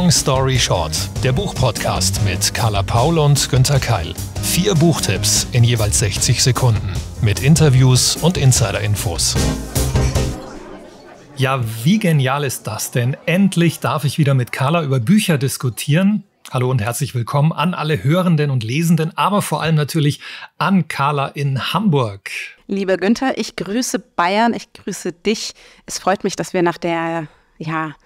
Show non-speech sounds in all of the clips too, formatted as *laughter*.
Long Story Short, der Buchpodcast mit Carla Paul und Günther Keil. Vier Buchtipps in jeweils 60 Sekunden mit Interviews und Insider-Infos. Ja, wie genial ist das denn? Endlich darf ich wieder mit Carla über Bücher diskutieren. Hallo und herzlich willkommen an alle Hörenden und Lesenden, aber vor allem natürlich an Carla in Hamburg. Lieber Günther, ich grüße Bayern, ich grüße dich. Es freut mich, dass wir nach der ja,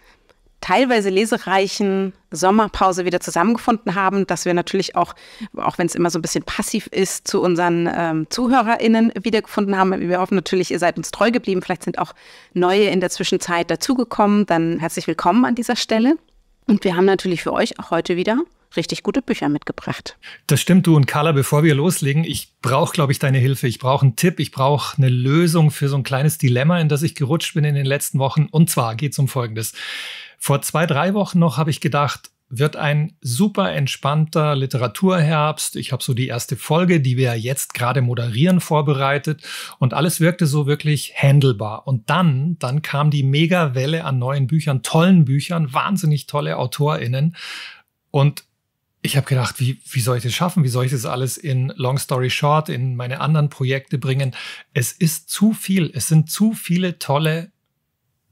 teilweise lesereichen Sommerpause wieder zusammengefunden haben, dass wir natürlich auch, auch wenn es immer so ein bisschen passiv ist, zu unseren ähm, ZuhörerInnen wiedergefunden haben. Wir hoffen natürlich, ihr seid uns treu geblieben. Vielleicht sind auch neue in der Zwischenzeit dazugekommen. Dann herzlich willkommen an dieser Stelle. Und wir haben natürlich für euch auch heute wieder richtig gute Bücher mitgebracht. Das stimmt, du und Carla, bevor wir loslegen, ich brauche, glaube ich, deine Hilfe. Ich brauche einen Tipp, ich brauche eine Lösung für so ein kleines Dilemma, in das ich gerutscht bin in den letzten Wochen. Und zwar geht es um Folgendes. Vor zwei, drei Wochen noch habe ich gedacht, wird ein super entspannter Literaturherbst. Ich habe so die erste Folge, die wir jetzt gerade moderieren, vorbereitet und alles wirkte so wirklich handelbar. Und dann, dann kam die Megawelle an neuen Büchern, tollen Büchern, wahnsinnig tolle AutorInnen und ich habe gedacht, wie, wie soll ich das schaffen? Wie soll ich das alles in Long Story Short, in meine anderen Projekte bringen? Es ist zu viel. Es sind zu viele tolle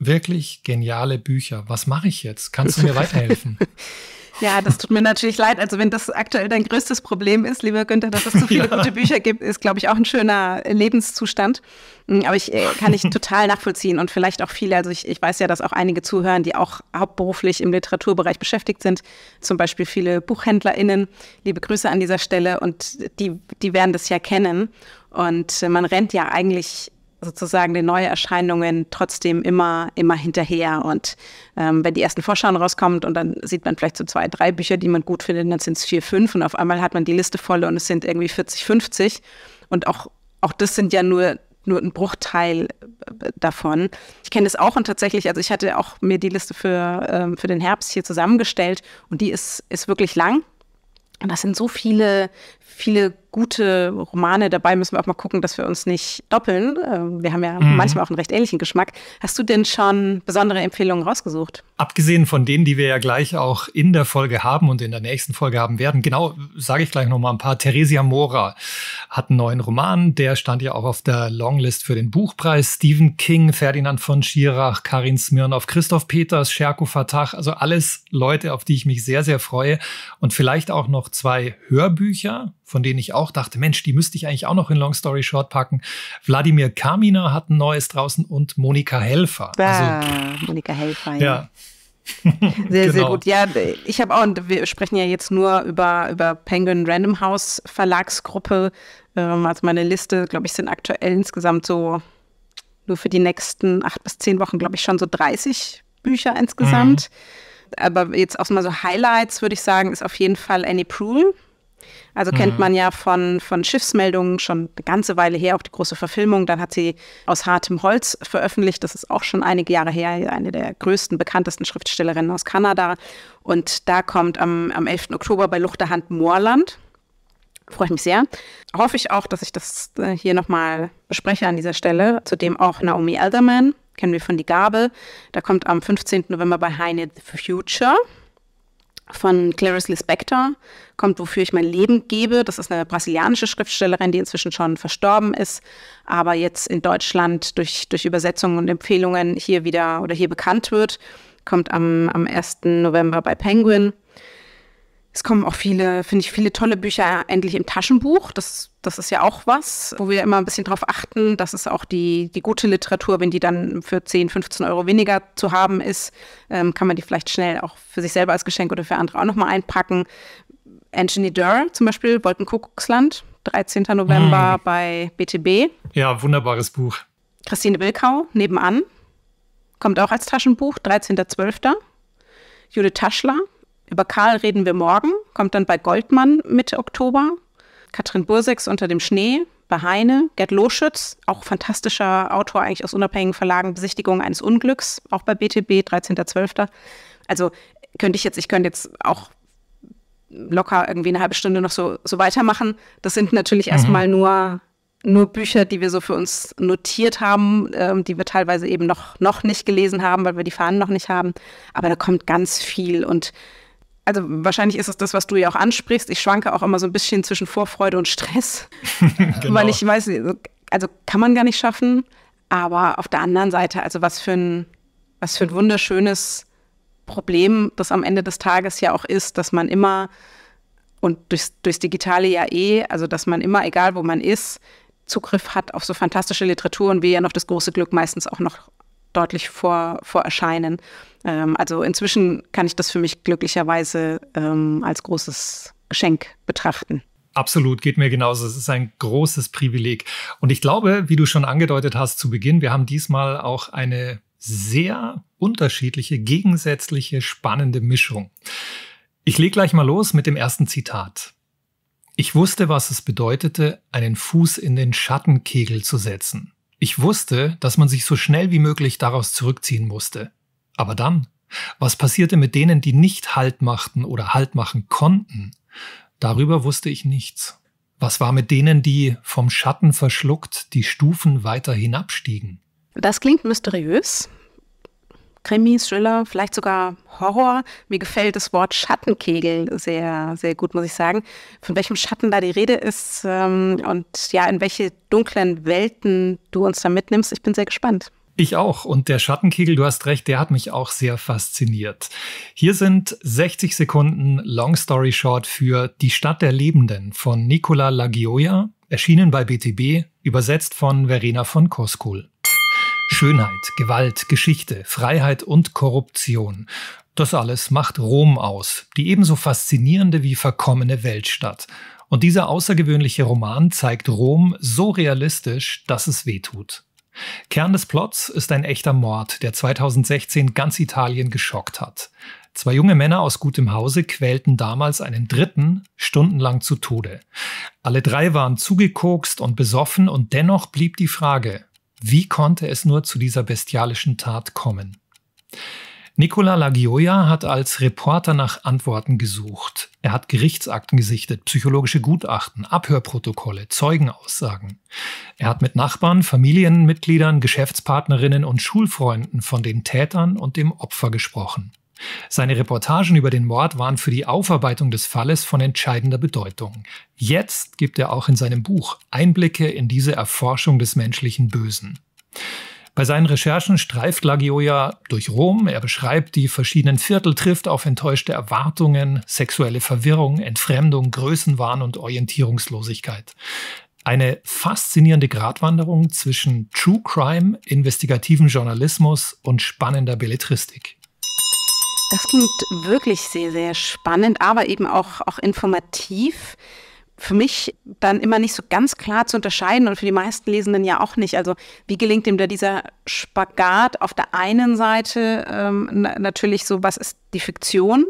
wirklich geniale Bücher. Was mache ich jetzt? Kannst du mir weiterhelfen? *laughs* Ja, das tut mir natürlich leid. Also wenn das aktuell dein größtes Problem ist, lieber Günther, dass es zu *laughs* viele ja. gute Bücher gibt, ist, glaube ich, auch ein schöner Lebenszustand. Mm, aber ich äh, kann ich *laughs* total nachvollziehen und vielleicht auch viele. Also ich, ich weiß ja, dass auch einige zuhören, die auch hauptberuflich im Literaturbereich beschäftigt sind. Zum Beispiel viele BuchhändlerInnen. Liebe Grüße an dieser Stelle und die, die werden das ja kennen. Und äh, man rennt ja eigentlich sozusagen den Neuerscheinungen trotzdem immer, immer hinterher. Und ähm, wenn die ersten Vorschauen rauskommt und dann sieht man vielleicht so zwei, drei Bücher, die man gut findet, dann sind es vier, fünf und auf einmal hat man die Liste voll und es sind irgendwie 40, 50. Und auch, auch das sind ja nur nur ein Bruchteil äh, davon. Ich kenne das auch und tatsächlich, also ich hatte auch mir die Liste für, ähm, für den Herbst hier zusammengestellt und die ist, ist wirklich lang. Und das sind so viele viele gute Romane dabei. Müssen wir auch mal gucken, dass wir uns nicht doppeln. Ähm, wir haben ja mhm. manchmal auch einen recht ähnlichen Geschmack. Hast du denn schon besondere Empfehlungen rausgesucht? Abgesehen von denen, die wir ja gleich auch in der Folge haben und in der nächsten Folge haben werden. Genau, sage ich gleich noch mal ein paar. Theresia Mora hat einen neuen Roman. Der stand ja auch auf der Longlist für den Buchpreis. Stephen King, Ferdinand von Schirach, Karin Smirnoff, Christoph Peters, Sherko Fatah. Also alles Leute, auf die ich mich sehr, sehr freue. Und vielleicht auch noch zwei Hörbücher von denen ich auch dachte, Mensch, die müsste ich eigentlich auch noch in Long Story Short packen. Wladimir Kamina hat ein neues draußen und Monika Helfer. Ah, also, Monika Helfer, ja. ja. *laughs* Sehr, genau. sehr gut. Ja, ich habe auch, und wir sprechen ja jetzt nur über, über Penguin Random House Verlagsgruppe. Ähm, also meine Liste, glaube ich, sind aktuell insgesamt so nur für die nächsten acht bis zehn Wochen, glaube ich, schon so 30 Bücher insgesamt. Mhm. Aber jetzt auch mal so Highlights, würde ich sagen, ist auf jeden Fall Annie Proul. Also kennt mhm. man ja von, von Schiffsmeldungen schon eine ganze Weile her, auch die große Verfilmung. Dann hat sie aus hartem Holz veröffentlicht. Das ist auch schon einige Jahre her. Eine der größten, bekanntesten Schriftstellerinnen aus Kanada. Und da kommt am, am 11. Oktober bei Luchterhand Moorland. Freue ich mich sehr. Hoffe ich auch, dass ich das äh, hier nochmal bespreche an dieser Stelle. Zudem auch Naomi Alderman, kennen wir von Die Gabel. Da kommt am 15. November bei Heine the Future von Clarice Lispector kommt Wofür ich mein Leben gebe. Das ist eine brasilianische Schriftstellerin, die inzwischen schon verstorben ist, aber jetzt in Deutschland durch, durch Übersetzungen und Empfehlungen hier wieder oder hier bekannt wird. Kommt am, am 1. November bei Penguin. Es kommen auch viele, finde ich, viele tolle Bücher endlich im Taschenbuch. Das, das ist ja auch was, wo wir immer ein bisschen drauf achten, dass es auch die, die gute Literatur, wenn die dann für 10, 15 Euro weniger zu haben ist, ähm, kann man die vielleicht schnell auch für sich selber als Geschenk oder für andere auch nochmal einpacken. Anthony Durr zum Beispiel, Wolkenkuckucksland, 13. November hm. bei BTB. Ja, wunderbares Buch. Christine Wilkau, nebenan, kommt auch als Taschenbuch, 13.12. Judith Taschler, über Karl reden wir morgen, kommt dann bei Goldmann Mitte Oktober. Katrin Burseks unter dem Schnee bei Heine. Gerd Loschütz, auch fantastischer Autor eigentlich aus unabhängigen Verlagen, Besichtigung eines Unglücks, auch bei BTB, 13.12. Also könnte ich jetzt, ich könnte jetzt auch locker irgendwie eine halbe Stunde noch so, so weitermachen. Das sind natürlich mhm. erstmal nur, nur Bücher, die wir so für uns notiert haben, ähm, die wir teilweise eben noch, noch nicht gelesen haben, weil wir die Fahnen noch nicht haben. Aber da kommt ganz viel und also wahrscheinlich ist es das, was du ja auch ansprichst. Ich schwanke auch immer so ein bisschen zwischen Vorfreude und Stress, *laughs* genau. weil ich weiß, also kann man gar nicht schaffen. Aber auf der anderen Seite, also was für ein, was für ein wunderschönes Problem das am Ende des Tages ja auch ist, dass man immer und durchs, durchs digitale ja eh, also dass man immer, egal wo man ist, Zugriff hat auf so fantastische Literatur und wir ja noch das große Glück, meistens auch noch deutlich vor, vor Erscheinen. Ähm, also inzwischen kann ich das für mich glücklicherweise ähm, als großes Geschenk betrachten. Absolut, geht mir genauso. Es ist ein großes Privileg. Und ich glaube, wie du schon angedeutet hast zu Beginn, wir haben diesmal auch eine sehr unterschiedliche, gegensätzliche, spannende Mischung. Ich lege gleich mal los mit dem ersten Zitat. Ich wusste, was es bedeutete, einen Fuß in den Schattenkegel zu setzen. Ich wusste, dass man sich so schnell wie möglich daraus zurückziehen musste. Aber dann? Was passierte mit denen, die nicht Halt machten oder Halt machen konnten? Darüber wusste ich nichts. Was war mit denen, die vom Schatten verschluckt die Stufen weiter hinabstiegen? Das klingt mysteriös. Krimis, Schiller, vielleicht sogar Horror. Mir gefällt das Wort Schattenkegel sehr, sehr gut, muss ich sagen. Von welchem Schatten da die Rede ist ähm, und ja, in welche dunklen Welten du uns da mitnimmst, ich bin sehr gespannt. Ich auch. Und der Schattenkegel, du hast recht, der hat mich auch sehr fasziniert. Hier sind 60 Sekunden Long Story Short für Die Stadt der Lebenden von Nicola Lagioia, erschienen bei BTB, übersetzt von Verena von Koskul. Schönheit, Gewalt, Geschichte, Freiheit und Korruption. Das alles macht Rom aus, die ebenso faszinierende wie verkommene Weltstadt. Und dieser außergewöhnliche Roman zeigt Rom so realistisch, dass es wehtut. Kern des Plots ist ein echter Mord, der 2016 ganz Italien geschockt hat. Zwei junge Männer aus gutem Hause quälten damals einen Dritten stundenlang zu Tode. Alle drei waren zugekokst und besoffen und dennoch blieb die Frage, wie konnte es nur zu dieser bestialischen Tat kommen? Nicola Lagioia hat als Reporter nach Antworten gesucht. Er hat Gerichtsakten gesichtet, psychologische Gutachten, Abhörprotokolle, Zeugenaussagen. Er hat mit Nachbarn, Familienmitgliedern, Geschäftspartnerinnen und Schulfreunden von den Tätern und dem Opfer gesprochen. Seine Reportagen über den Mord waren für die Aufarbeitung des Falles von entscheidender Bedeutung. Jetzt gibt er auch in seinem Buch Einblicke in diese Erforschung des menschlichen Bösen. Bei seinen Recherchen streift Lagioia durch Rom. Er beschreibt die verschiedenen Viertel, trifft auf enttäuschte Erwartungen, sexuelle Verwirrung, Entfremdung, Größenwahn und Orientierungslosigkeit. Eine faszinierende Gratwanderung zwischen True Crime, investigativen Journalismus und spannender Belletristik. Das klingt wirklich sehr, sehr spannend, aber eben auch, auch informativ. Für mich dann immer nicht so ganz klar zu unterscheiden und für die meisten Lesenden ja auch nicht. Also wie gelingt ihm da dieser Spagat auf der einen Seite ähm, na, natürlich so, was ist die Fiktion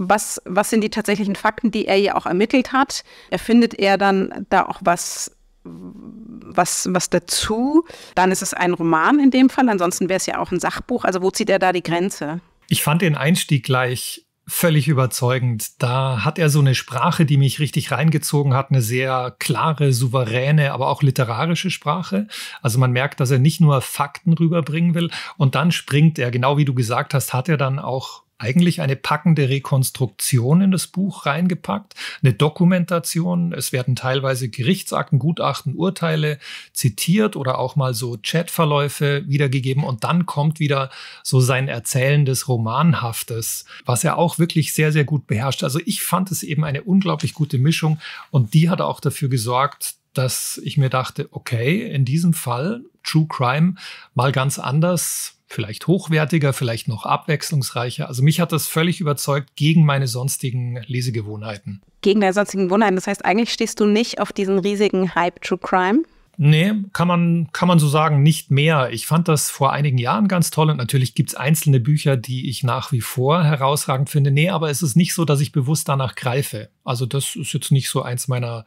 was, was, sind die tatsächlichen Fakten, die er ja auch ermittelt hat? Erfindet er dann da auch was, was, was dazu? Dann ist es ein Roman in dem Fall, ansonsten wäre es ja auch ein Sachbuch. Also wo zieht er da die Grenze? Ich fand den Einstieg gleich völlig überzeugend. Da hat er so eine Sprache, die mich richtig reingezogen hat, eine sehr klare, souveräne, aber auch literarische Sprache. Also man merkt, dass er nicht nur Fakten rüberbringen will und dann springt er, genau wie du gesagt hast, hat er dann auch eigentlich eine packende Rekonstruktion in das Buch reingepackt, eine Dokumentation. Es werden teilweise Gerichtsakten, Gutachten, Urteile zitiert oder auch mal so Chatverläufe wiedergegeben. Und dann kommt wieder so sein Erzählen des Romanhaftes, was er auch wirklich sehr, sehr gut beherrscht. Also ich fand es eben eine unglaublich gute Mischung und die hat auch dafür gesorgt, dass ich mir dachte, okay, in diesem Fall True Crime mal ganz anders vielleicht hochwertiger, vielleicht noch abwechslungsreicher. Also mich hat das völlig überzeugt gegen meine sonstigen Lesegewohnheiten. Gegen deine sonstigen Gewohnheiten. Das heißt, eigentlich stehst du nicht auf diesen riesigen Hype True Crime. Nee, kann man, kann man so sagen, nicht mehr. Ich fand das vor einigen Jahren ganz toll und natürlich gibt es einzelne Bücher, die ich nach wie vor herausragend finde. Nee, aber es ist nicht so, dass ich bewusst danach greife. Also das ist jetzt nicht so eins meiner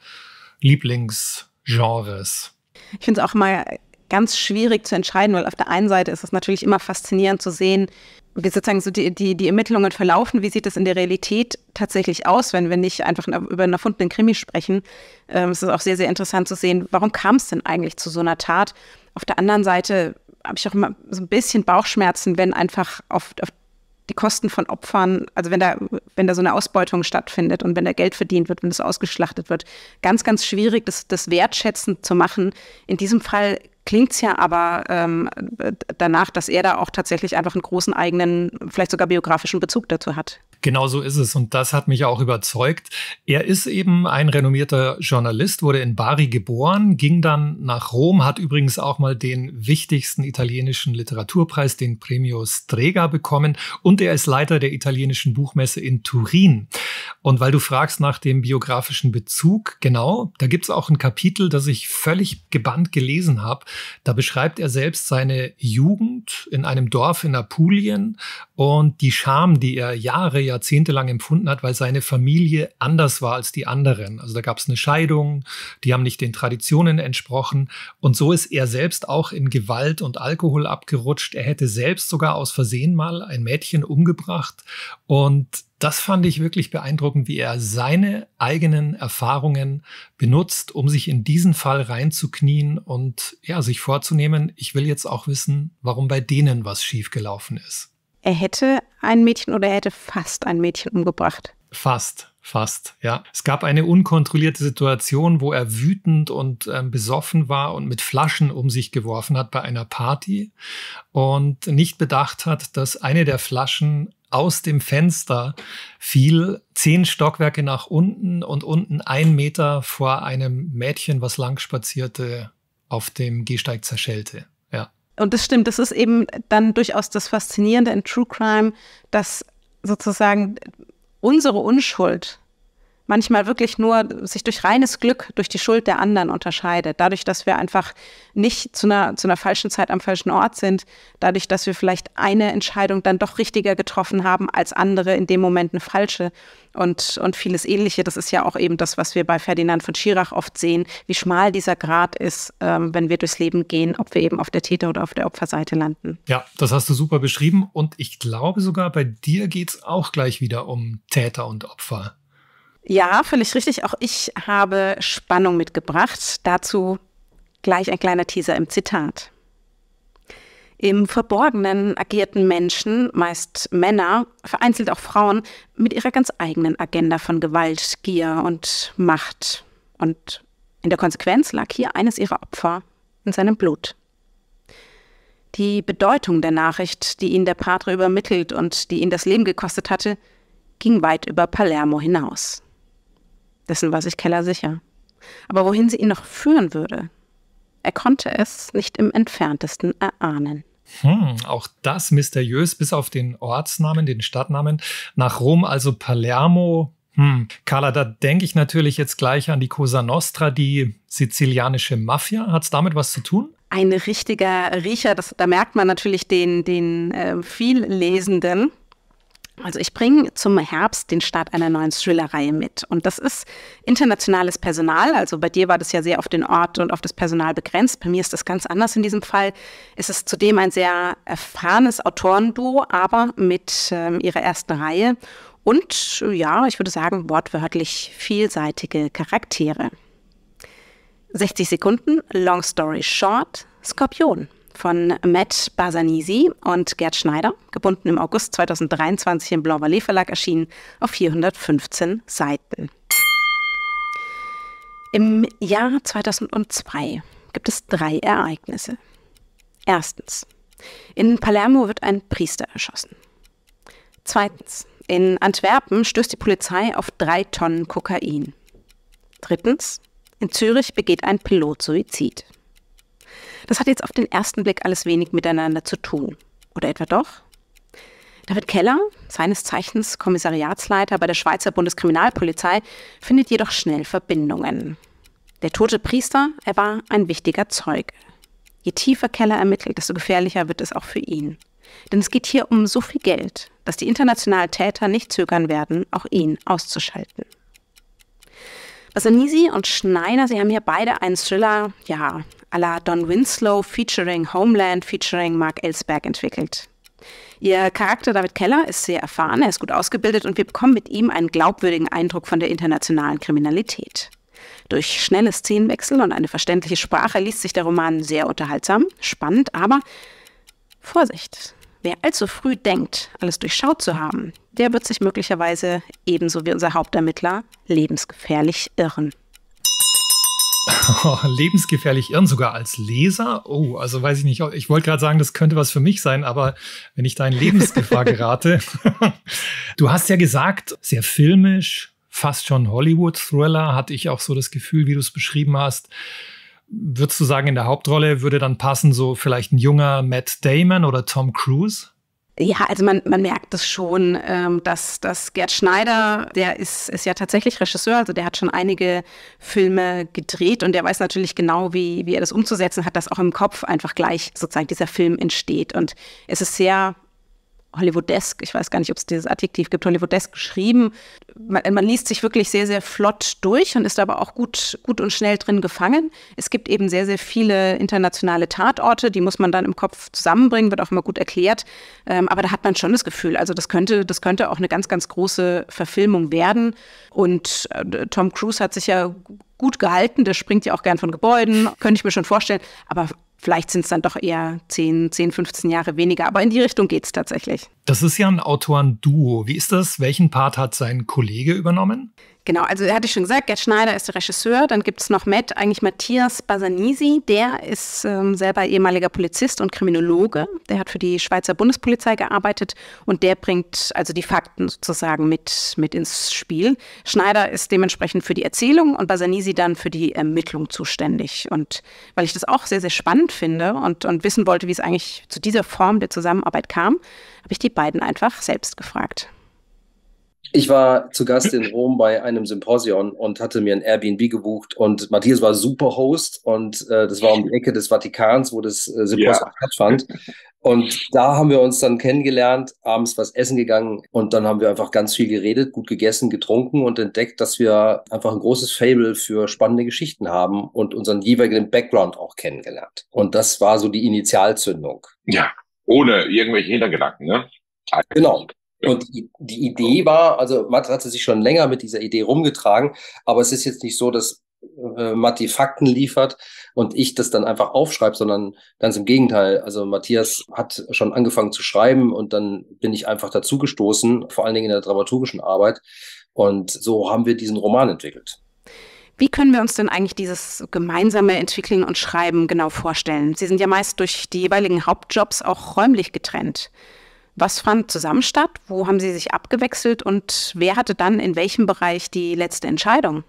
Lieblingsgenres. Ich finde es auch mal ganz schwierig zu entscheiden, weil auf der einen Seite ist es natürlich immer faszinierend zu sehen, wie sozusagen so die, die, die Ermittlungen verlaufen, wie sieht es in der Realität tatsächlich aus, wenn wir nicht einfach über einen erfundenen Krimi sprechen. Ähm, es ist auch sehr, sehr interessant zu sehen, warum kam es denn eigentlich zu so einer Tat? Auf der anderen Seite habe ich auch immer so ein bisschen Bauchschmerzen, wenn einfach auf, auf die Kosten von Opfern, also wenn da, wenn da so eine Ausbeutung stattfindet und wenn da Geld verdient wird, wenn das ausgeschlachtet wird, ganz, ganz schwierig, das, das wertschätzend zu machen. In diesem Fall klingt es ja aber ähm, danach, dass er da auch tatsächlich einfach einen großen eigenen, vielleicht sogar biografischen Bezug dazu hat. Genau so ist es. Und das hat mich auch überzeugt. Er ist eben ein renommierter Journalist, wurde in Bari geboren, ging dann nach Rom, hat übrigens auch mal den wichtigsten italienischen Literaturpreis, den Premio Strega, bekommen. Und er ist Leiter der italienischen Buchmesse in Turin. Und weil du fragst nach dem biografischen Bezug, genau, da gibt es auch ein Kapitel, das ich völlig gebannt gelesen habe. Da beschreibt er selbst seine Jugend in einem Dorf in Apulien und die Scham, die er Jahre, jahrzehntelang empfunden hat, weil seine Familie anders war als die anderen. Also da gab es eine Scheidung, die haben nicht den Traditionen entsprochen. Und so ist er selbst auch in Gewalt und Alkohol abgerutscht. Er hätte selbst sogar aus Versehen mal ein Mädchen umgebracht. Und das fand ich wirklich beeindruckend, wie er seine eigenen Erfahrungen benutzt, um sich in diesen Fall reinzuknien und ja, sich vorzunehmen, ich will jetzt auch wissen, warum bei denen was schiefgelaufen ist er hätte ein Mädchen oder er hätte fast ein Mädchen umgebracht. Fast. Fast, ja. Es gab eine unkontrollierte Situation, wo er wütend und ähm, besoffen war und mit Flaschen um sich geworfen hat bei einer Party und nicht bedacht hat, dass eine der Flaschen aus dem Fenster fiel, zehn Stockwerke nach unten und unten ein Meter vor einem Mädchen, was lang spazierte, auf dem Gehsteig zerschellte. Und das stimmt, das ist eben dann durchaus das Faszinierende in True Crime, dass sozusagen unsere Unschuld manchmal wirklich nur sich durch reines Glück, durch die Schuld der anderen unterscheidet. Dadurch, dass wir einfach nicht zu einer, zu einer falschen Zeit am falschen Ort sind, dadurch, dass wir vielleicht eine Entscheidung dann doch richtiger getroffen haben als andere, in dem Moment eine falsche und, und vieles ähnliche. Das ist ja auch eben das, was wir bei Ferdinand von Schirach oft sehen, wie schmal dieser Grat ist, ähm, wenn wir durchs Leben gehen, ob wir eben auf der Täter- oder auf der Opferseite landen. Ja, das hast du super beschrieben und ich glaube sogar, bei dir geht es auch gleich wieder um Täter und Opfer. Ja, völlig richtig. Auch ich habe Spannung mitgebracht. Dazu gleich ein kleiner Teaser im Zitat. Im Verborgenen agierten Menschen, meist Männer, vereinzelt auch Frauen, mit ihrer ganz eigenen Agenda von Gewalt, Gier und Macht. Und in der Konsequenz lag hier eines ihrer Opfer in seinem Blut. Die Bedeutung der Nachricht, die ihn der Patre übermittelt und die ihn das Leben gekostet hatte, ging weit über Palermo hinaus. Dessen war sich Keller sicher. Aber wohin sie ihn noch führen würde, er konnte es nicht im entferntesten erahnen. Hm, auch das mysteriös bis auf den Ortsnamen, den Stadtnamen. Nach Rom also Palermo. Hm, Carla, da denke ich natürlich jetzt gleich an die Cosa Nostra, die sizilianische Mafia. Hat es damit was zu tun? Ein richtiger Riecher, das, da merkt man natürlich den, den äh, Viellesenden also ich bringe zum Herbst den Start einer neuen Thriller-Reihe mit. Und das ist internationales Personal. Also bei dir war das ja sehr auf den Ort und auf das Personal begrenzt. Bei mir ist das ganz anders in diesem Fall. Es ist zudem ein sehr erfahrenes Autorenduo, aber mit ähm, ihrer ersten Reihe. Und ja, ich würde sagen, wortwörtlich vielseitige Charaktere. 60 Sekunden, Long Story Short, Skorpion von Matt Basanisi und Gerd Schneider, gebunden im August 2023 im Blanc-Vallée Verlag erschienen, auf 415 Seiten. Im Jahr 2002 gibt es drei Ereignisse. Erstens, in Palermo wird ein Priester erschossen. Zweitens, in Antwerpen stößt die Polizei auf drei Tonnen Kokain. Drittens, in Zürich begeht ein Pilot Suizid. Das hat jetzt auf den ersten Blick alles wenig miteinander zu tun. Oder etwa doch? David Keller, seines Zeichens Kommissariatsleiter bei der Schweizer Bundeskriminalpolizei, findet jedoch schnell Verbindungen. Der tote Priester, er war ein wichtiger Zeuge. Je tiefer Keller ermittelt, desto gefährlicher wird es auch für ihn. Denn es geht hier um so viel Geld, dass die internationalen Täter nicht zögern werden, auch ihn auszuschalten. Basanisi und Schneider, sie haben hier beide einen Thriller, ja, à la Don Winslow featuring Homeland featuring Mark Ellsberg entwickelt. Ihr Charakter David Keller ist sehr erfahren, er ist gut ausgebildet und wir bekommen mit ihm einen glaubwürdigen Eindruck von der internationalen Kriminalität. Durch schnelle Szenenwechsel und eine verständliche Sprache liest sich der Roman sehr unterhaltsam, spannend, aber Vorsicht! Wer allzu früh denkt, alles durchschaut zu haben, der wird sich möglicherweise ebenso wie unser Hauptermittler lebensgefährlich irren. *laughs* Lebensgefährlich irren sogar als Leser? Oh, also weiß ich nicht. Ich wollte gerade sagen, das könnte was für mich sein, aber wenn ich da in Lebensgefahr *laughs* gerate. *laughs* du hast ja gesagt, sehr filmisch, fast schon Hollywood-Thriller, hatte ich auch so das Gefühl, wie du es beschrieben hast. Würdest du sagen, in der Hauptrolle würde dann passen so vielleicht ein junger Matt Damon oder Tom Cruise? Ja, also man, man merkt das schon, ähm, dass, dass Gerd Schneider, der ist, ist ja tatsächlich Regisseur, also der hat schon einige Filme gedreht und der weiß natürlich genau, wie, wie er das umzusetzen hat, dass auch im Kopf einfach gleich sozusagen dieser Film entsteht. Und es ist sehr Hollywoodesk, ich weiß gar nicht, ob es dieses Adjektiv gibt, Hollywoodesk geschrieben. Man, man, liest sich wirklich sehr, sehr flott durch und ist aber auch gut, gut und schnell drin gefangen. Es gibt eben sehr, sehr viele internationale Tatorte, die muss man dann im Kopf zusammenbringen, wird auch immer gut erklärt. Ähm, aber da hat man schon das Gefühl, also das könnte, das könnte auch eine ganz, ganz große Verfilmung werden. Und äh, Tom Cruise hat sich ja gut gehalten, der springt ja auch gern von Gebäuden, könnte ich mir schon vorstellen. Aber Vielleicht sind es dann doch eher 10, 10, 15 Jahre weniger, aber in die Richtung geht es tatsächlich. Das ist ja ein Autorenduo. Wie ist das? Welchen Part hat sein Kollege übernommen? Genau, also hatte ich schon gesagt, Gerd Schneider ist der Regisseur. Dann gibt es noch Matt, eigentlich Matthias Basanisi. Der ist ähm, selber ehemaliger Polizist und Kriminologe. Der hat für die Schweizer Bundespolizei gearbeitet und der bringt also die Fakten sozusagen mit, mit ins Spiel. Schneider ist dementsprechend für die Erzählung und Basanisi dann für die Ermittlung zuständig. Und weil ich das auch sehr, sehr spannend finde und, und wissen wollte, wie es eigentlich zu dieser Form der Zusammenarbeit kam, habe ich die beiden einfach selbst gefragt. Ich war zu Gast in Rom bei einem Symposion und hatte mir ein Airbnb gebucht und Matthias war super Host und äh, das war um die Ecke des Vatikans, wo das äh, Symposium ja. stattfand. Und da haben wir uns dann kennengelernt, abends was essen gegangen und dann haben wir einfach ganz viel geredet, gut gegessen, getrunken und entdeckt, dass wir einfach ein großes Fable für spannende Geschichten haben und unseren jeweiligen Background auch kennengelernt. Und das war so die Initialzündung. Ja, ohne irgendwelche Hintergedanken, ne? Genau, und die Idee war, also Matt hatte sich schon länger mit dieser Idee rumgetragen, aber es ist jetzt nicht so, dass äh, Matt die Fakten liefert und ich das dann einfach aufschreibe, sondern ganz im Gegenteil. Also Matthias hat schon angefangen zu schreiben und dann bin ich einfach dazugestoßen, vor allen Dingen in der dramaturgischen Arbeit. Und so haben wir diesen Roman entwickelt. Wie können wir uns denn eigentlich dieses gemeinsame Entwickeln und Schreiben genau vorstellen? Sie sind ja meist durch die jeweiligen Hauptjobs auch räumlich getrennt. Was fand zusammen statt? Wo haben Sie sich abgewechselt und wer hatte dann in welchem Bereich die letzte Entscheidung?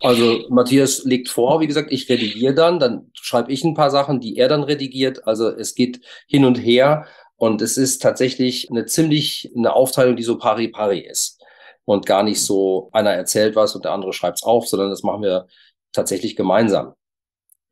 Also Matthias legt vor, wie gesagt, ich redigiere dann, dann schreibe ich ein paar Sachen, die er dann redigiert. Also es geht hin und her und es ist tatsächlich eine ziemlich eine Aufteilung, die so pari pari ist und gar nicht so einer erzählt was und der andere schreibt es auf, sondern das machen wir tatsächlich gemeinsam.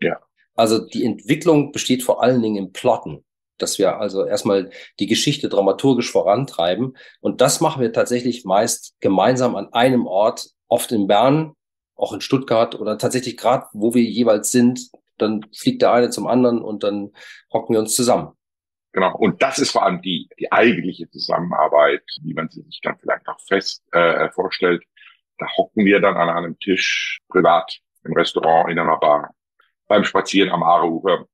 Ja. Also die Entwicklung besteht vor allen Dingen im Plotten dass wir also erstmal die Geschichte dramaturgisch vorantreiben. Und das machen wir tatsächlich meist gemeinsam an einem Ort, oft in Bern, auch in Stuttgart oder tatsächlich gerade, wo wir jeweils sind. Dann fliegt der eine zum anderen und dann hocken wir uns zusammen. Genau. Und das ist vor allem die, die eigentliche Zusammenarbeit, wie man sie sich dann vielleicht auch fest äh, vorstellt. Da hocken wir dann an einem Tisch privat, im Restaurant, in einer Bar, beim Spazieren am Aareufer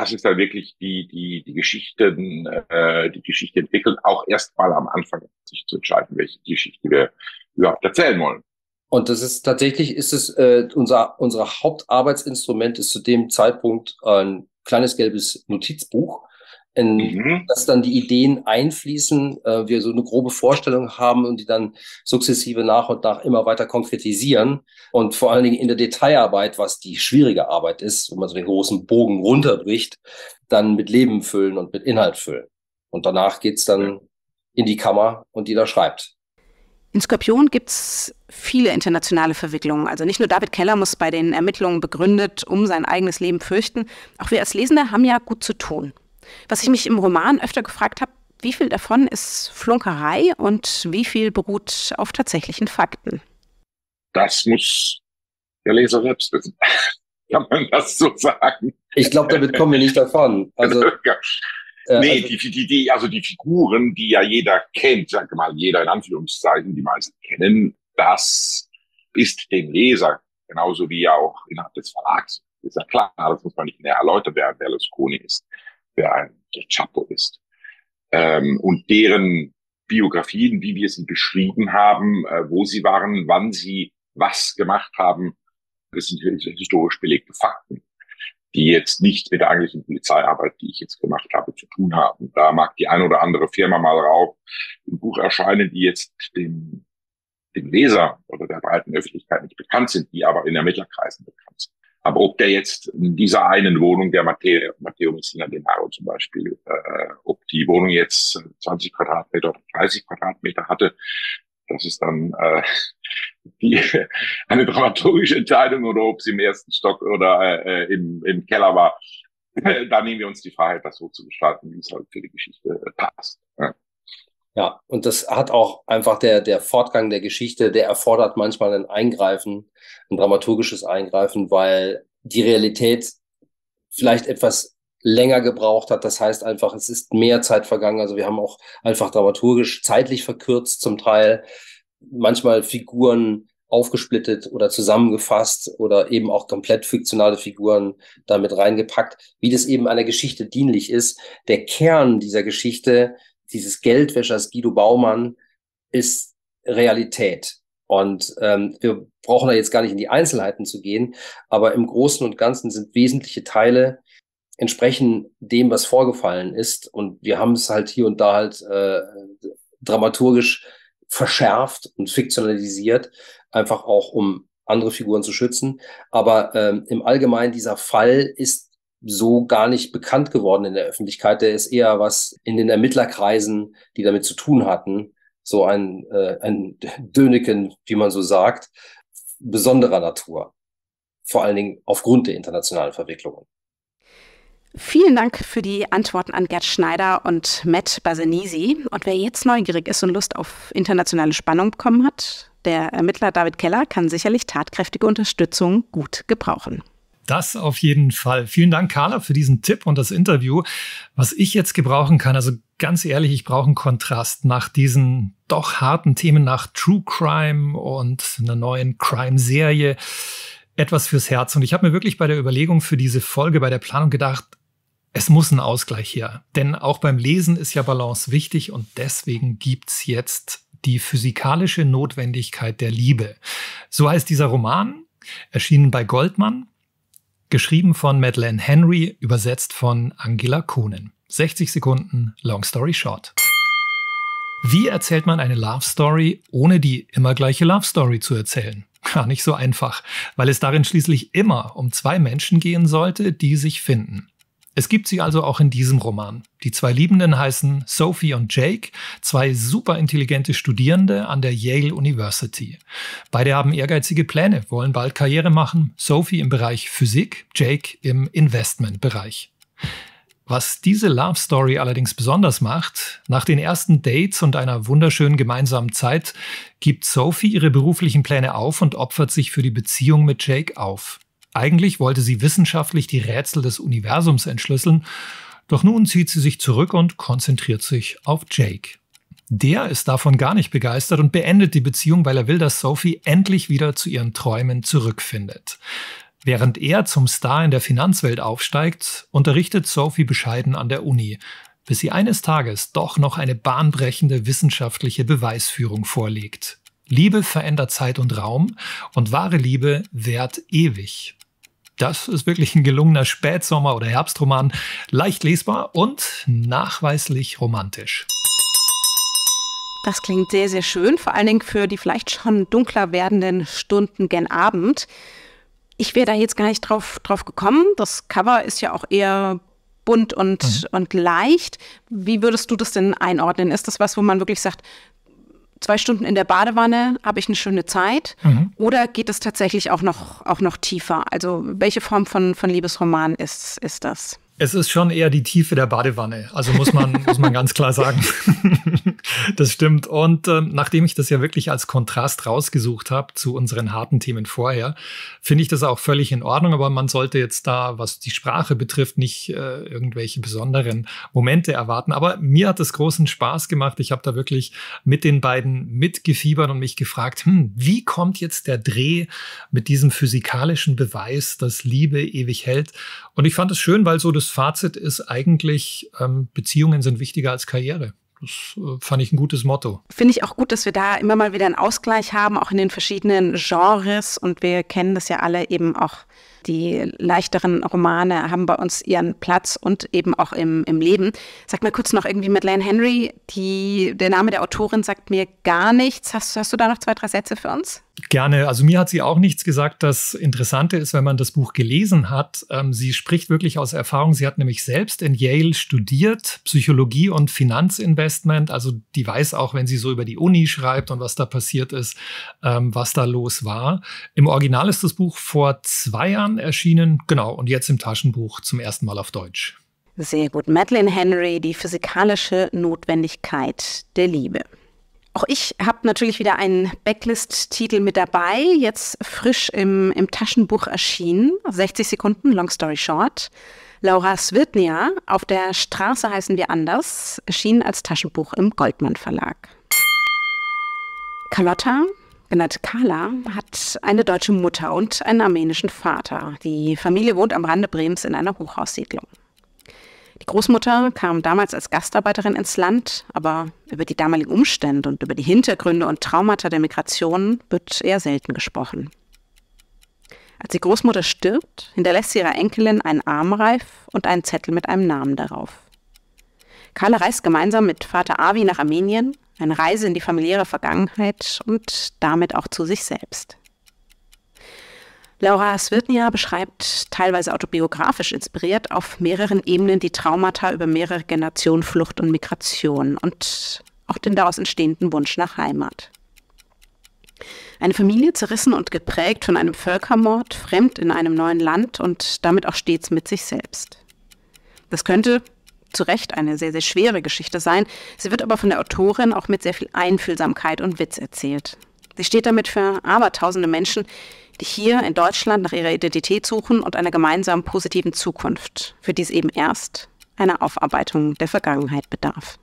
das ist dann wirklich die, die, die Geschichten, äh, die Geschichte entwickeln, auch erstmal am Anfang sich zu entscheiden, welche Geschichte wir überhaupt erzählen wollen. Und das ist tatsächlich, ist es äh, unser, unser Hauptarbeitsinstrument ist zu dem Zeitpunkt ein kleines gelbes Notizbuch, in, mhm. dass dann die Ideen einfließen, äh, wir so eine grobe Vorstellung haben und die dann sukzessive nach und nach immer weiter konkretisieren und vor allen Dingen in der Detailarbeit, was die schwierige Arbeit ist, wenn man so den großen Bogen runterbricht, dann mit Leben füllen und mit Inhalt füllen. Und danach geht es dann in die Kammer und die da schreibt. In Skorpion gibt es viele internationale Verwicklungen. Also nicht nur David Keller muss bei den Ermittlungen begründet um sein eigenes Leben fürchten, auch wir als Lesende haben ja gut zu tun. Was ich mich im Roman öfter gefragt habe, wie viel davon ist Flunkerei und wie viel beruht auf tatsächlichen Fakten? Das muss der Leser selbst wissen. *laughs* Kann man das so sagen? Ich glaube, damit kommen wir nicht davon. Also, *laughs* äh, nee, also, die, die, die, also die Figuren, die ja jeder kennt, sag mal jeder in Anführungszeichen, die meisten kennen, das ist dem Leser genauso wie ja auch innerhalb des Verlags. Ist ja klar, das muss man nicht näher erläutern, wer Berlusconi ist wer ein der Chapo ist. Ähm, und deren Biografien, wie wir sie beschrieben haben, äh, wo sie waren, wann sie was gemacht haben, das sind historisch belegte Fakten, die jetzt nichts mit der eigentlichen Polizeiarbeit, die ich jetzt gemacht habe, zu tun haben. Da mag die ein oder andere Firma mal rauf im Buch erscheinen, die jetzt dem, dem Leser oder der breiten Öffentlichkeit nicht bekannt sind, die aber in Ermittlerkreisen bekannt sind. Aber ob der jetzt in dieser einen Wohnung, der Matteo, Matteo Messina Denaro zum Beispiel, äh, ob die Wohnung jetzt 20 Quadratmeter oder 30 Quadratmeter hatte, das ist dann äh, *laughs* die, eine dramaturgische Entscheidung oder ob sie im ersten Stock oder äh, im, im Keller war. Äh, da nehmen wir uns die Freiheit, das so zu gestalten, wie es halt für die Geschichte äh, passt. Ja. Ja, und das hat auch einfach der, der Fortgang der Geschichte, der erfordert manchmal ein Eingreifen, ein dramaturgisches Eingreifen, weil die Realität vielleicht etwas länger gebraucht hat. Das heißt einfach, es ist mehr Zeit vergangen. Also wir haben auch einfach dramaturgisch zeitlich verkürzt zum Teil, manchmal Figuren aufgesplittet oder zusammengefasst oder eben auch komplett fiktionale Figuren damit reingepackt, wie das eben einer Geschichte dienlich ist. Der Kern dieser Geschichte dieses Geldwäschers Guido Baumann ist Realität. Und ähm, wir brauchen da jetzt gar nicht in die Einzelheiten zu gehen, aber im Großen und Ganzen sind wesentliche Teile entsprechend dem, was vorgefallen ist. Und wir haben es halt hier und da halt äh, dramaturgisch verschärft und fiktionalisiert, einfach auch um andere Figuren zu schützen. Aber ähm, im Allgemeinen, dieser Fall ist so gar nicht bekannt geworden in der Öffentlichkeit. Der ist eher was in den Ermittlerkreisen, die damit zu tun hatten, so ein, äh, ein *laughs* Döneken, wie man so sagt, besonderer Natur. Vor allen Dingen aufgrund der internationalen Verwicklungen. Vielen Dank für die Antworten an Gerd Schneider und Matt Basenisi. Und wer jetzt neugierig ist und Lust auf internationale Spannung bekommen hat, der Ermittler David Keller kann sicherlich tatkräftige Unterstützung gut gebrauchen. Das auf jeden Fall. Vielen Dank, Carla, für diesen Tipp und das Interview. Was ich jetzt gebrauchen kann, also ganz ehrlich, ich brauche einen Kontrast nach diesen doch harten Themen, nach True Crime und einer neuen Crime-Serie. Etwas fürs Herz. Und ich habe mir wirklich bei der Überlegung für diese Folge, bei der Planung gedacht, es muss ein Ausgleich her. Denn auch beim Lesen ist ja Balance wichtig und deswegen gibt es jetzt die physikalische Notwendigkeit der Liebe. So heißt dieser Roman, erschienen bei Goldmann. Geschrieben von Madeleine Henry, übersetzt von Angela Kuhnen. 60 Sekunden, Long Story Short. Wie erzählt man eine Love Story, ohne die immer gleiche Love Story zu erzählen? Gar nicht so einfach, weil es darin schließlich immer um zwei Menschen gehen sollte, die sich finden. Es gibt sie also auch in diesem Roman. Die zwei Liebenden heißen Sophie und Jake, zwei super intelligente Studierende an der Yale University. Beide haben ehrgeizige Pläne, wollen bald Karriere machen, Sophie im Bereich Physik, Jake im Investmentbereich. Was diese Love Story allerdings besonders macht, nach den ersten Dates und einer wunderschönen gemeinsamen Zeit gibt Sophie ihre beruflichen Pläne auf und opfert sich für die Beziehung mit Jake auf. Eigentlich wollte sie wissenschaftlich die Rätsel des Universums entschlüsseln, doch nun zieht sie sich zurück und konzentriert sich auf Jake. Der ist davon gar nicht begeistert und beendet die Beziehung, weil er will, dass Sophie endlich wieder zu ihren Träumen zurückfindet. Während er zum Star in der Finanzwelt aufsteigt, unterrichtet Sophie bescheiden an der Uni, bis sie eines Tages doch noch eine bahnbrechende wissenschaftliche Beweisführung vorlegt. Liebe verändert Zeit und Raum und wahre Liebe währt ewig. Das ist wirklich ein gelungener Spätsommer- oder Herbstroman, leicht lesbar und nachweislich romantisch. Das klingt sehr, sehr schön, vor allen Dingen für die vielleicht schon dunkler werdenden Stunden gen Abend. Ich wäre da jetzt gar nicht drauf, drauf gekommen. Das Cover ist ja auch eher bunt und, mhm. und leicht. Wie würdest du das denn einordnen? Ist das was, wo man wirklich sagt, zwei Stunden in der Badewanne, habe ich eine schöne Zeit? Mhm. Oder geht es tatsächlich auch noch, auch noch tiefer? Also welche Form von, von Liebesroman ist, ist das? Es ist schon eher die Tiefe der Badewanne, also muss man, *laughs* muss man ganz klar sagen. *laughs* das stimmt. Und ähm, nachdem ich das ja wirklich als Kontrast rausgesucht habe zu unseren harten Themen vorher, finde ich das auch völlig in Ordnung. Aber man sollte jetzt da, was die Sprache betrifft, nicht äh, irgendwelche besonderen Momente erwarten. Aber mir hat es großen Spaß gemacht. Ich habe da wirklich mit den beiden mitgefiebert und mich gefragt, hm, wie kommt jetzt der Dreh mit diesem physikalischen Beweis, dass Liebe ewig hält? Und ich fand es schön, weil so das Fazit ist eigentlich, ähm, Beziehungen sind wichtiger als Karriere. Das äh, fand ich ein gutes Motto. Finde ich auch gut, dass wir da immer mal wieder einen Ausgleich haben, auch in den verschiedenen Genres. Und wir kennen das ja alle eben auch. Die leichteren Romane haben bei uns ihren Platz und eben auch im, im Leben. Sag mal kurz noch irgendwie Madeleine Henry, die, der Name der Autorin sagt mir gar nichts. Hast, hast du da noch zwei, drei Sätze für uns? Gerne. Also mir hat sie auch nichts gesagt. Das Interessante ist, wenn man das Buch gelesen hat, ähm, sie spricht wirklich aus Erfahrung. Sie hat nämlich selbst in Yale studiert, Psychologie und Finanzinvestment. Also die weiß auch, wenn sie so über die Uni schreibt und was da passiert ist, ähm, was da los war. Im Original ist das Buch vor zwei Jahren erschienen, genau, und jetzt im Taschenbuch zum ersten Mal auf Deutsch. Sehr gut. Madeleine Henry, die physikalische Notwendigkeit der Liebe. Auch ich habe natürlich wieder einen Backlist-Titel mit dabei, jetzt frisch im, im Taschenbuch erschienen. 60 Sekunden, Long Story Short. Laura Swirtnia, auf der Straße heißen wir anders, erschien als Taschenbuch im Goldmann Verlag. Carlotta, genannt Carla, hat eine deutsche Mutter und einen armenischen Vater. Die Familie wohnt am Rande Brems in einer Hochhaussiedlung. Die Großmutter kam damals als Gastarbeiterin ins Land, aber über die damaligen Umstände und über die Hintergründe und Traumata der Migration wird eher selten gesprochen. Als die Großmutter stirbt, hinterlässt sie ihrer Enkelin einen Armreif und einen Zettel mit einem Namen darauf. Carla reist gemeinsam mit Vater Avi nach Armenien, eine Reise in die familiäre Vergangenheit und damit auch zu sich selbst. Laura Svirtnia beschreibt, teilweise autobiografisch inspiriert, auf mehreren Ebenen die Traumata über mehrere Generationen Flucht und Migration und auch den daraus entstehenden Wunsch nach Heimat. Eine Familie zerrissen und geprägt von einem Völkermord, fremd in einem neuen Land und damit auch stets mit sich selbst. Das könnte zu Recht eine sehr, sehr schwere Geschichte sein. Sie wird aber von der Autorin auch mit sehr viel Einfühlsamkeit und Witz erzählt. Sie steht damit für abertausende Menschen, die hier in Deutschland nach ihrer Identität suchen und einer gemeinsamen positiven Zukunft, für die es eben erst einer Aufarbeitung der Vergangenheit bedarf.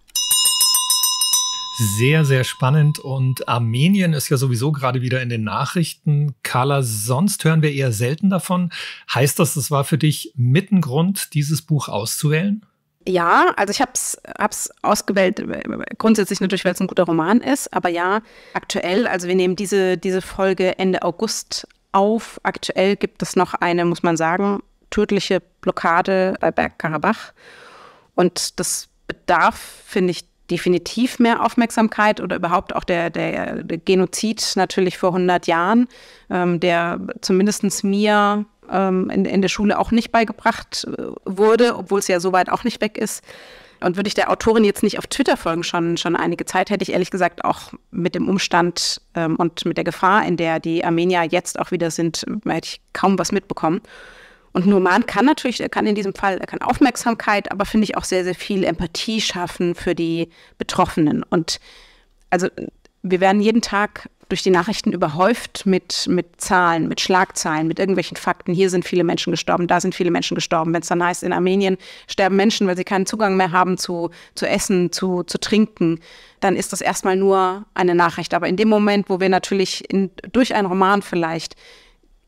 Sehr, sehr spannend. Und Armenien ist ja sowieso gerade wieder in den Nachrichten. Carla, sonst hören wir eher selten davon. Heißt das, das war für dich Grund, dieses Buch auszuwählen? ja, also ich habe es ausgewählt, äh, grundsätzlich natürlich, weil es ein guter Roman ist, aber ja, aktuell, also wir nehmen diese, diese Folge Ende August auf. Aktuell gibt es noch eine, muss man sagen, tödliche Blockade bei Bergkarabach. Und das bedarf, finde ich, definitiv mehr Aufmerksamkeit oder überhaupt auch der, der, Genozid natürlich vor 100 Jahren, ähm, der zumindest mir ähm, in, in der Schule auch nicht beigebracht äh, wurde, obwohl es ja so weit auch nicht weg ist. Und würde ich der Autorin jetzt nicht auf Twitter folgen, schon, schon einige Zeit, hätte ich ehrlich gesagt auch mit dem Umstand ähm, und mit der Gefahr, in der die Armenier jetzt auch wieder sind, äh, hätte ich kaum was mitbekommen. Und Norman kann natürlich, er kann in diesem Fall, er kann Aufmerksamkeit, aber finde ich auch sehr, sehr viel Empathie schaffen für die Betroffenen. Und also wir werden jeden Tag durch die Nachrichten überhäuft mit, mit Zahlen, mit Schlagzeilen, mit irgendwelchen Fakten. Hier sind viele Menschen gestorben, da sind viele Menschen gestorben. Wenn es dann heißt, in Armenien sterben Menschen, weil sie keinen Zugang mehr haben zu, zu Essen, zu, zu Trinken, dann ist das erstmal nur eine Nachricht. Aber in dem Moment, wo wir natürlich in, durch einen Roman vielleicht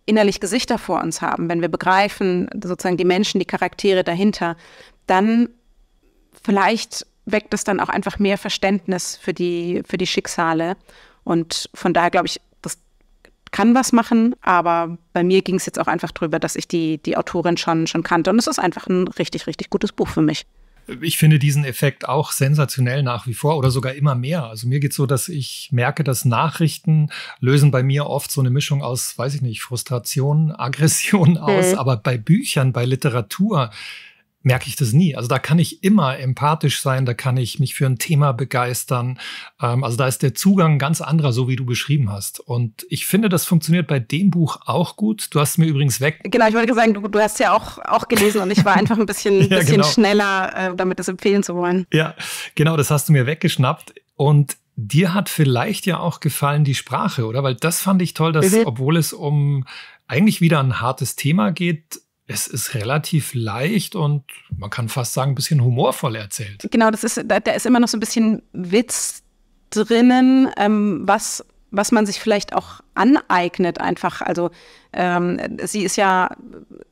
innerlich Gesichter vor uns haben, wenn wir begreifen, sozusagen die Menschen, die Charaktere dahinter, dann vielleicht weckt es dann auch einfach mehr Verständnis für die, für die Schicksale und von daher glaube ich, das kann was machen, aber bei mir ging es jetzt auch einfach drüber, dass ich die, die Autorin schon, schon kannte. Und es ist einfach ein richtig, richtig gutes Buch für mich ich finde diesen Effekt auch sensationell nach wie vor oder sogar immer mehr. Also mir geht es so, dass ich merke, dass Nachrichten lösen bei mir oft so eine Mischung aus, weiß ich nicht, Frustration, *laughs* Aggression aus. Mhm. Aber bei Büchern, bei Literatur merke ich das nie. Also da kann ich immer empathisch sein, da kann ich mich für ein Thema begeistern. Ähm, also da ist der Zugang ganz anderer, so wie du beschrieben hast. Und ich finde, das funktioniert bei dem Buch auch gut. Du hast mir übrigens weg. Genau, ich wollte sagen, du, du hast ja auch, auch gelesen und ich war einfach ein bisschen, *laughs* ja, bisschen genau. schneller, äh, damit das empfehlen zu wollen. Ja, genau, das hast du mir weggeschnappt. Und dir hat vielleicht ja auch gefallen die Sprache, oder? Weil das fand ich toll, dass, obwohl es um eigentlich wieder ein hartes Thema geht, es ist relativ leicht und man kann fast sagen, ein bisschen humorvoll erzählt. Genau, das ist, da, da ist immer noch so ein bisschen Witz drinnen, ähm, was was man sich vielleicht auch aneignet einfach. Also ähm, sie ist ja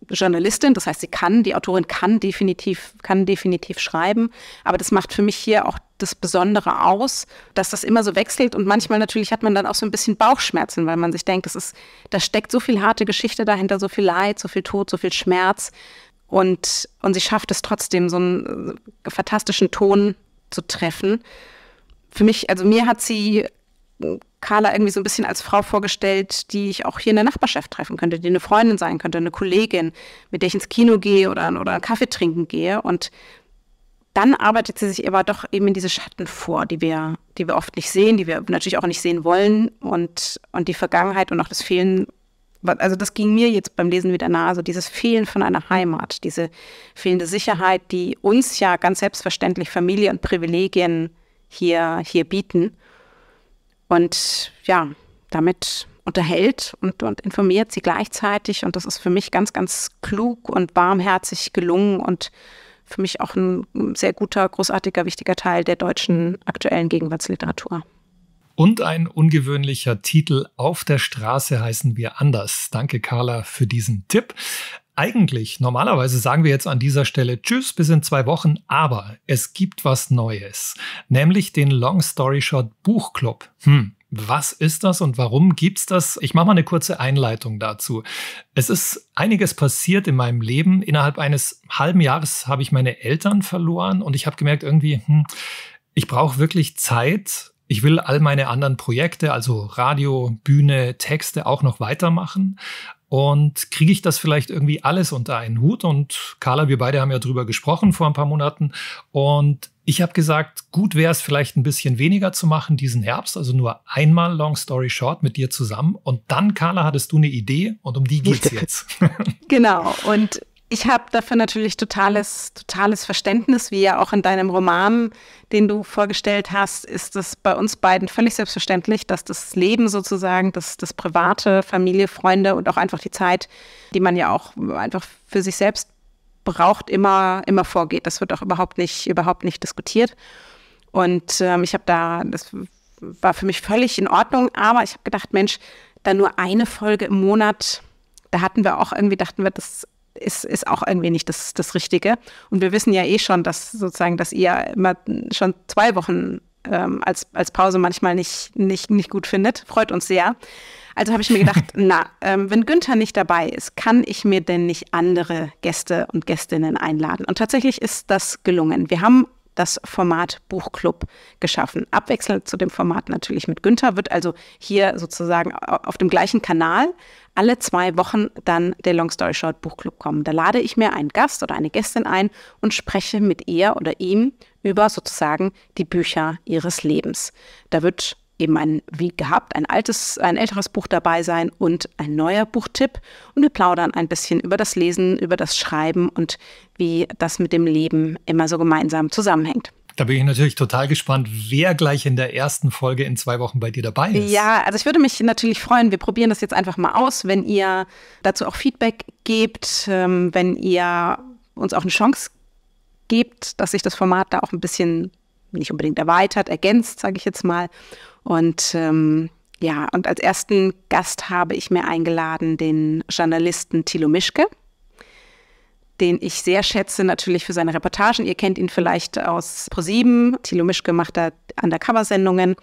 Journalistin, das heißt, sie kann, die Autorin kann definitiv, kann definitiv schreiben. Aber das macht für mich hier auch das Besondere aus, dass das immer so wechselt und manchmal natürlich hat man dann auch so ein bisschen Bauchschmerzen, weil man sich denkt, das ist, da steckt so viel harte Geschichte dahinter, so viel Leid, so viel Tod, so viel Schmerz. Und, und sie schafft es trotzdem, so einen fantastischen Ton zu treffen. Für mich, also mir hat sie Carla irgendwie so ein bisschen als Frau vorgestellt, die ich auch hier in der Nachbarschaft treffen könnte, die eine Freundin sein könnte, eine Kollegin, mit der ich ins Kino gehe oder, oder einen Kaffee trinken gehe. Und dann arbeitet sie sich aber doch eben in diese Schatten vor, die wir, die wir oft nicht sehen, die wir natürlich auch nicht sehen wollen und, und die Vergangenheit und auch das Fehlen. Also das ging mir jetzt beim Lesen wieder nahe, so dieses Fehlen von einer Heimat, diese fehlende Sicherheit, die uns ja ganz selbstverständlich Familie und Privilegien hier, hier bieten und ja, damit unterhält und, und informiert sie gleichzeitig. Und das ist für mich ganz, ganz klug und warmherzig gelungen und für mich auch ein sehr guter, großartiger, wichtiger Teil der deutschen aktuellen Gegenwartsliteratur. Und ein ungewöhnlicher Titel. Auf der Straße heißen wir anders. Danke, Carla, für diesen Tipp. Eigentlich, normalerweise sagen wir jetzt an dieser Stelle Tschüss bis in zwei Wochen, aber es gibt was Neues, nämlich den Long Story Short Buchclub. Hm, was ist das und warum gibt's das? Ich mache mal eine kurze Einleitung dazu. Es ist einiges passiert in meinem Leben. Innerhalb eines halben Jahres habe ich meine Eltern verloren und ich habe gemerkt, irgendwie, hm, ich brauche wirklich Zeit. Ich will all meine anderen Projekte, also Radio, Bühne, Texte auch noch weitermachen. Und kriege ich das vielleicht irgendwie alles unter einen Hut? Und Carla, wir beide haben ja drüber gesprochen vor ein paar Monaten. Und ich habe gesagt, gut wäre es vielleicht ein bisschen weniger zu machen diesen Herbst, also nur einmal Long Story Short mit dir zusammen. Und dann, Carla, hattest du eine Idee und um die geht's jetzt. *laughs* *laughs* genau. Und ich habe dafür natürlich totales, totales Verständnis, wie ja auch in deinem Roman, den du vorgestellt hast, ist es bei uns beiden völlig selbstverständlich, dass das Leben sozusagen, das, das private, Familie, Freunde und auch einfach die Zeit, die man ja auch einfach für sich selbst braucht, immer, immer vorgeht. Das wird auch überhaupt nicht, überhaupt nicht diskutiert. Und ähm, ich habe da, das war für mich völlig in Ordnung, aber ich habe gedacht, Mensch, da nur eine Folge im Monat, da hatten wir auch irgendwie, dachten wir, das ist, ist auch ein wenig das, das Richtige. Und wir wissen ja eh schon, dass sozusagen, dass ihr immer schon zwei Wochen ähm, als, als Pause manchmal nicht, nicht, nicht gut findet. Freut uns sehr. Also habe ich mir gedacht, *laughs* na, ähm, wenn Günther nicht dabei ist, kann ich mir denn nicht andere Gäste und Gästinnen einladen? Und tatsächlich ist das gelungen. Wir haben das Format Buchclub geschaffen. Abwechselnd zu dem Format natürlich mit Günther wird also hier sozusagen auf dem gleichen Kanal alle zwei Wochen dann der Long Story Short Buchclub kommen. Da lade ich mir einen Gast oder eine Gästin ein und spreche mit ihr oder ihm über sozusagen die Bücher ihres Lebens. Da wird eben ein, wie gehabt, ein altes, ein älteres Buch dabei sein und ein neuer Buchtipp. Und wir plaudern ein bisschen über das Lesen, über das Schreiben und wie das mit dem Leben immer so gemeinsam zusammenhängt. Da bin ich natürlich total gespannt, wer gleich in der ersten Folge in zwei Wochen bei dir dabei ist. Ja, also ich würde mich natürlich freuen. Wir probieren das jetzt einfach mal aus. Wenn ihr dazu auch Feedback gebt, ähm, wenn ihr uns auch eine Chance gebt, dass sich das Format da auch ein bisschen nicht unbedingt erweitert, ergänzt, sage ich jetzt mal. Und ähm, ja, und als ersten Gast habe ich mir eingeladen den Journalisten Thilo Mischke, den ich sehr schätze natürlich für seine Reportagen. Ihr kennt ihn vielleicht aus ProSieben. Thilo Mischke macht da Undercover-Sendungen.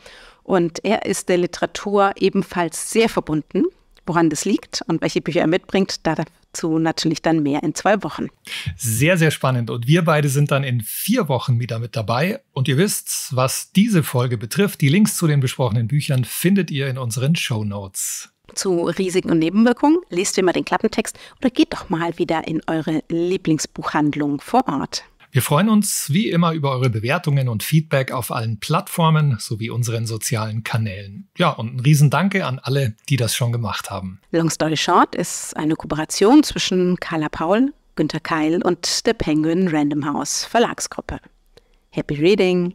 Und er ist der Literatur ebenfalls sehr verbunden. Woran das liegt und welche Bücher er mitbringt, da dazu natürlich dann mehr in zwei Wochen. Sehr, sehr spannend. Und wir beide sind dann in vier Wochen wieder mit dabei. Und ihr wisst, was diese Folge betrifft, die Links zu den besprochenen Büchern findet ihr in unseren Show Notes. Zu Risiken und Nebenwirkungen lest ihr mal den Klappentext oder geht doch mal wieder in eure Lieblingsbuchhandlung vor Ort. Wir freuen uns wie immer über eure Bewertungen und Feedback auf allen Plattformen sowie unseren sozialen Kanälen. Ja, und ein Riesendanke an alle, die das schon gemacht haben. Long Story Short ist eine Kooperation zwischen Carla Paul, Günter Keil und der Penguin Random House Verlagsgruppe. Happy Reading!